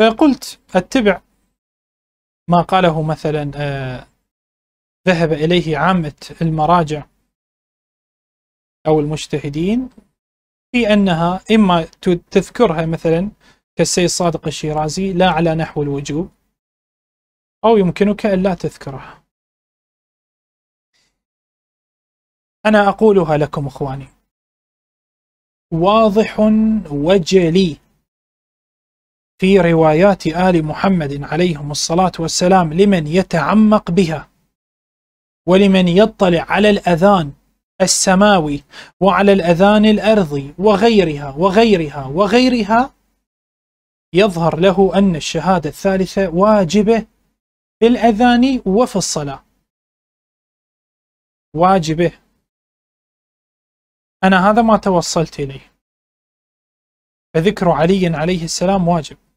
آه، قلت اتبع ما قاله مثلا آه، ذهب إليه عامة المراجع أو المجتهدين في أنها إما تذكرها مثلا كالسيد صادق الشيرازي لا على نحو الوجوب أو يمكنك أن لا تذكرها أنا أقولها لكم إخواني واضح وجلي في روايات آل محمد عليهم الصلاة والسلام لمن يتعمق بها ولمن يطلع على الأذان السماوي وعلى الأذان الأرضي وغيرها وغيرها وغيرها يظهر له أن الشهادة الثالثة واجبة في الأذان وفي الصلاة واجبة أنا هذا ما توصلت إليه فذكر علي عليه السلام واجب